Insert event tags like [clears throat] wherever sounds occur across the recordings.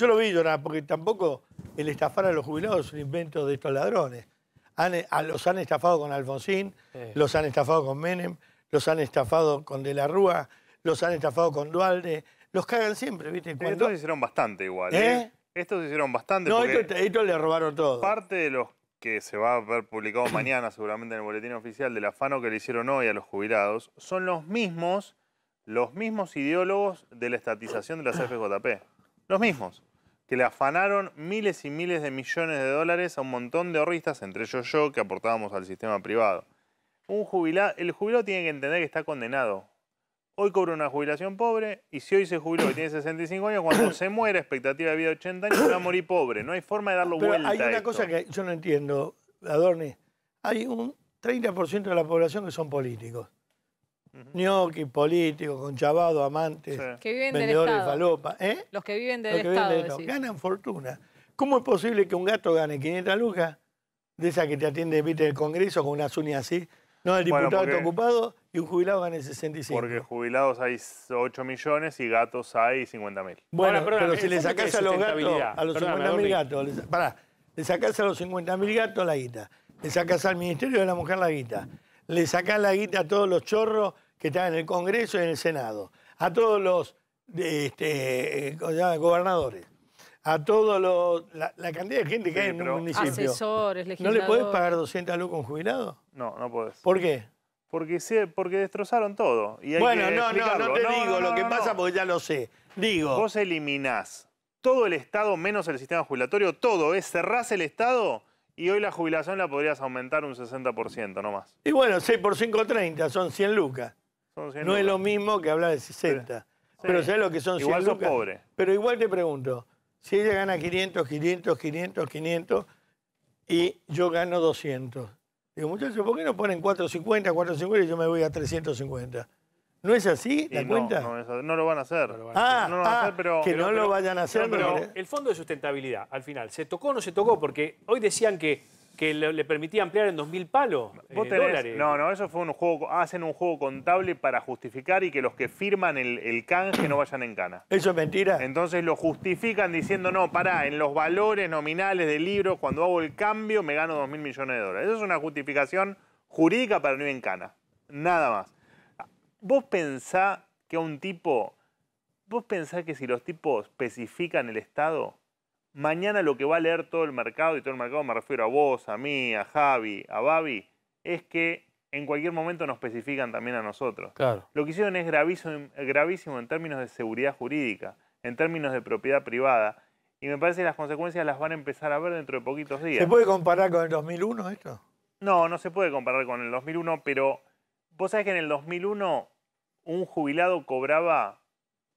Yo lo vi porque tampoco el estafar a los jubilados es un invento de estos ladrones. Eh, los han estafado con Alfonsín, los han estafado con Menem, los han estafado con De la Rúa, los han estafado con Dualde. Los cagan siempre, ¿viste? Cuando... Estos hicieron bastante igual. ¿Eh? ¿eh? Estos hicieron bastante. No, estos le robaron todo. Parte de los que se va a ver publicado [clears throat] mañana seguramente en el boletín oficial del afano que le hicieron hoy a los jubilados, son los mismos, los mismos ideólogos de la estatización de las FJP. Los mismos que le afanaron miles y miles de millones de dólares a un montón de ahorristas, entre ellos yo, que aportábamos al sistema privado. Un jubilado, el jubilado tiene que entender que está condenado. Hoy cobra una jubilación pobre y si hoy se jubiló que tiene 65 años, cuando se muera, expectativa de vida de 80 años, va a morir pobre. No hay forma de darlo Pero vuelta. Hay una cosa que yo no entiendo, Adorni. Hay un 30% de la población que son políticos gnocchi, políticos, conchavado, amantes, que viven de ¿eh? Los que viven del, Los que Estado. Ganan fortuna. ¿Cómo es posible que un gato gane 500 lucas de esa que te atiende el Congreso con unas uñas así? No, el diputado ocupado y un jubilado gane 65. Porque jubilados hay 8 millones y gatos hay 50 mil. Bueno, pero, si le sacás a los gatos, a los 50 mil gatos, le, pará, le sacás a los 50 mil gatos la guita, le sacás al Ministerio de la Mujer la guita, le sacás la guita a todos los chorros que están en el Congreso y en el Senado, a todos los este, gobernadores, a todos los... La, cantidad de gente que hay en un municipio. Asesores, legisladores. ¿No le podés pagar 200 lucas con un jubilado? No, no podés. ¿Por qué? Porque, porque destrozaron todo. Y bueno, no, no, no te digo lo que pasa porque ya lo sé. Digo. Vos eliminás todo el Estado menos el sistema jubilatorio, todo, es cerrás el Estado y hoy la jubilación la podrías aumentar un 60% nomás. Y bueno, 6 por 5, 30, son 100 lucas. no es lo mismo que hablar de 60. Pero ¿sabes lo que son 100 lucas? Igual pobre. Pero igual te pregunto, si ella gana 500, 500, 500, 500 y yo gano 200. Digo, muchachos, ¿por qué no ponen 450, 450 y yo me voy a 350? ¿No es así la cuenta? No, lo van a hacer. Ah, que no lo vayan a hacer. Pero, el fondo de sustentabilidad, al final, ¿se tocó o no se tocó? Porque hoy decían que, le, permitía ampliar en 2.000 palos eh, dólares. No, no, eso fue un juego, hacen un juego contable para justificar y que los que firman el, el canje no vayan en cana. Eso es mentira. Entonces lo justifican diciendo, no, pará, en los valores nominales del libro, cuando hago el cambio me gano 2.000 millones de dólares. Eso es una justificación jurídica para no ir en cana. Nada más vos pensá que a un tipo, vos pensá que si los tipos especifican el estado, mañana lo que va a leer todo el mercado, y todo el mercado me refiero a vos, a mí, a Javi, a Babi, es que en cualquier momento nos especifican también a nosotros. Claro. Lo que hicieron es gravísimo, gravísimo en términos de seguridad jurídica, en términos de propiedad privada. Y me parece que las consecuencias las van a empezar a ver dentro de poquitos días. ¿Se puede comparar con el 2001 esto? No, no se puede comparar con el 2001, pero Vos sabés que en el 2001 un jubilado cobraba,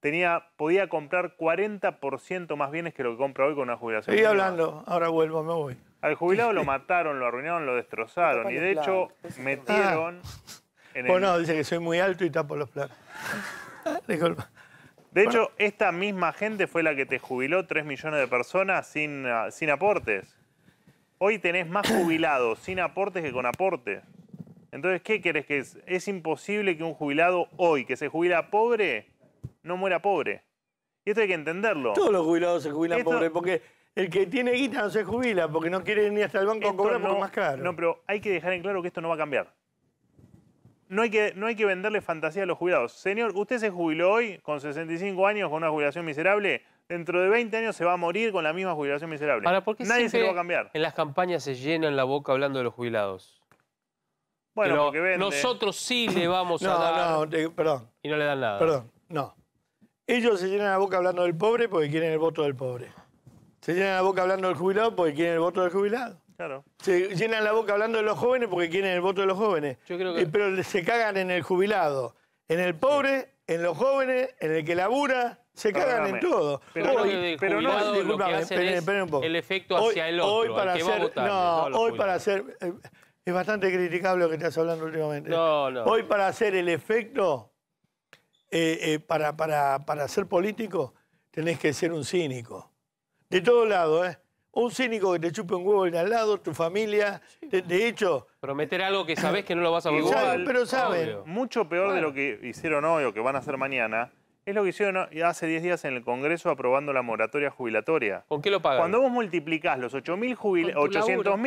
tenía, podía comprar 40% más bienes que lo que compra hoy con una jubilación. Estoy hablando, ahora vuelvo, me voy. Al jubilado lo [laughs] mataron, lo arruinaron, lo destrozaron y de hecho metieron... Ah. dice que soy muy alto y tapo los platos. [laughs] De hecho, esta misma gente fue la que te jubiló 3 millones de personas sin, ah, sin aportes. Hoy tenés más jubilados sin aportes que con aportes. Entonces, ¿qué querés que es? Es imposible que un jubilado hoy que se jubila pobre no muera pobre. Y esto hay que entenderlo. Todos los jubilados se jubilan pobres. porque el que tiene guita no se jubila porque no quiere ni hasta el banco a cobrar más caro. No, pero hay que dejar en claro que esto no va a cambiar. No hay, que, no hay que venderle fantasía a los jubilados. Señor, usted se jubiló hoy con 65 años con una jubilación miserable. Dentro de 20 años se va a morir con la misma jubilación miserable. Ahora, ¿por qué Nadie se va a cambiar. En las campañas se llenan la boca hablando de los jubilados. Bueno, Pero nosotros sí le [laughs] vamos a dar. No, no, perdón. Y no le dan nada. Perdón, no. Ellos se llenan la boca hablando del pobre porque quieren el voto del pobre. Se llenan la boca hablando del jubilado porque quieren el voto del jubilado. Claro. Se llenan la boca hablando de los jóvenes porque quieren el voto de los jóvenes. Yo creo que... pero se cagan en el jubilado, en el pobre, en los jóvenes, en el que labura. Se cagan en todo. Pero, no, disculpame, espérenme un poco. El efecto hacia el otro. Hoy para hacer, no, hoy para hacer es bastante criticable lo que estás hablando últimamente. No, no. Hoy para hacer el efecto, eh, eh, para, para, ser político, tenés que ser un cínico. De todo lado, ¿eh? Un cínico que te chupe un huevo en al lado, tu familia. De, hecho. Prometer algo que sabés que no lo vas a lograr. Pero saben. Mucho peor de lo que hicieron hoy o que van a hacer mañana es lo que hicieron hace 10 días en el Congreso aprobando la moratoria jubilatoria. ¿Con qué lo pagan? Cuando vos multiplicás los 800.000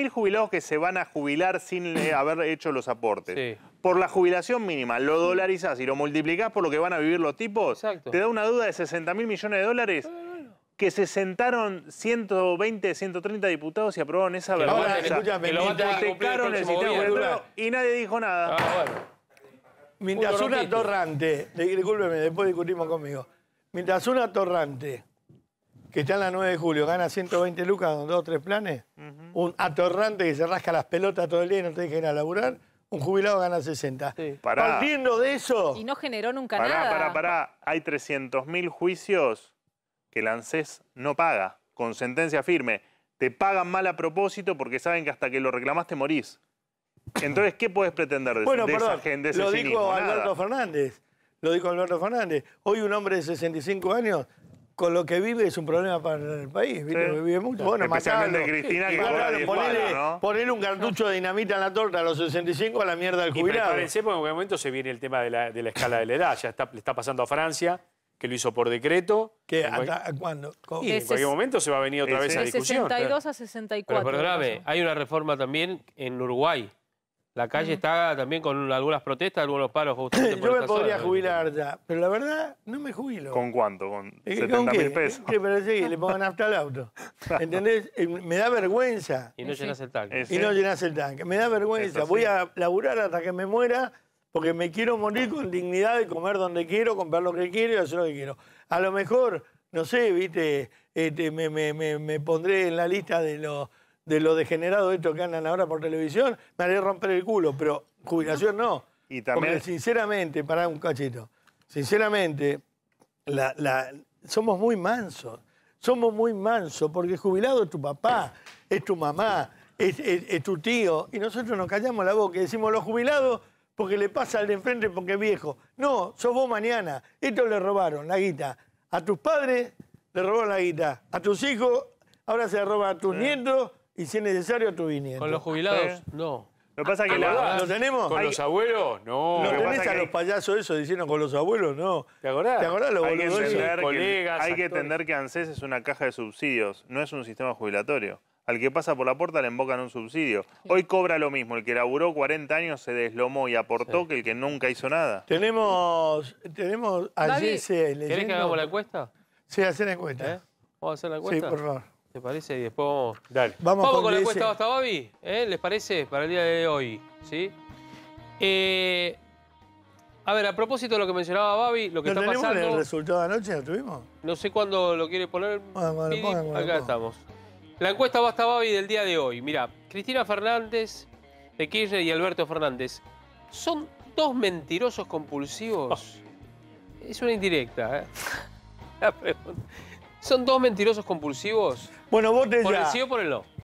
jubilados que se van a jubilar sin [clears throat] haber hecho los aportes por la jubilación mínima, lo dolarizás y lo multiplicás por lo que van a vivir los tipos, te da una duda de 60 mil millones de dólares que se sentaron 120, 130 diputados y aprobaron esa verdad. Que lo lo el sistema y nadie dijo nada. Ah, mientras una torrante, discúlpeme, después discutimos conmigo. Mientras un atorrante que está en la 9 de julio, gana 120 lucas con dos o tres planes, un atorrante que se rasca las pelotas todo el día y no te deja ir a laburar, un jubilado gana 60. Partiendo de eso... Y no generó nunca pará, nada. Pará, pará, Hay 300.000 juicios que el ANSES no paga, con sentencia firme. Te pagan mal a propósito porque saben que hasta que lo reclamaste morís. Entonces, ¿qué puedes pretender de, bueno, perdón, lo dijo Alberto Fernández. Lo dijo Alberto Fernández. Hoy un hombre de 65 años con lo que vive es un problema para el país. Vive mucho. Bueno, Cristina que ponerle, un cartucho de dinamita en la torta a los 65 a la mierda del jubilado. Y porque en algún momento se viene el tema de la, escala de la edad. Ya está, le está pasando a Francia, que lo hizo por decreto. ¿Qué? ¿Hasta cuándo? Y en cualquier momento se va a venir otra vez a discusión. De 62 a 64. Pero, pero grave, hay una reforma también en Uruguay la calle está también con algunas protestas, algunos paros [coughs] justamente. Yo me podría jubilar ya, pero la verdad no me jubilo. ¿Con cuánto? ¿Con 70 ¿Eh? mil ¿Eh? pesos? Sí, Pero sí, le pongan nafta al auto? [laughs] ¿Entendés? Eh, me da vergüenza. Y no llenas el tanque. Y no llenás el tanque. Me da vergüenza. Voy a laburar hasta que me muera porque me quiero morir con dignidad y comer donde quiero, comprar lo que quiero y hacer lo que quiero. A lo mejor, no sé, viste, este, me pondré en la lista de los de lo degenerado estos que andan ahora por televisión, me haré romper el culo, pero jubilación no. Y también... sinceramente, para un cachito, sinceramente, somos muy mansos, somos muy mansos, porque jubilado es tu papá, es tu mamá, es, tu tío, y nosotros nos callamos la boca y decimos los jubilados porque le pasa al de enfrente porque es viejo. No, sos vos mañana, esto le robaron la guita. A tus padres le robaron la guita, a tus hijos, ahora se la roban a tus nietos y si es necesario tú viniendo. Con los jubilados, no. Lo pasa que ¿Lo tenemos? ¿Con los abuelos? No. ¿No tenés a los payasos eso diciendo con los abuelos? No. ¿Te acordás? ¿Te acordás los Hay que, hay que entender que ANSES es una caja de subsidios, no es un sistema jubilatorio. Al que pasa por la puerta le embocan un subsidio. Hoy cobra lo mismo. El que laburó 40 años se deslomó y aportó que el que nunca hizo nada. Tenemos, tenemos a ¿Querés que hagamos la encuesta? Sí, hacer la encuesta. ¿Eh? hacer la Sí, por favor. Les parece? Y después vamos. con, la encuesta Basta eh. Babi. ¿Eh? ¿Les parece? Para el día de hoy. ¿Sí? Eh, a ver, a propósito de lo que mencionaba Babi, lo que ¿No está pasando. el resultado de anoche? ¿Lo tuvimos? No sé cuándo lo quiere poner. acá estamos. La encuesta Basta Babi del día de hoy. Mira, Cristina Fernández de Kirchner y Alberto Fernández son dos mentirosos compulsivos. [laughs] Es una indirecta, ¿eh? [laughs] La pregunta. ¿Son dos mentirosos compulsivos? Bueno, vos te ¿Por ya. el sí o por el no?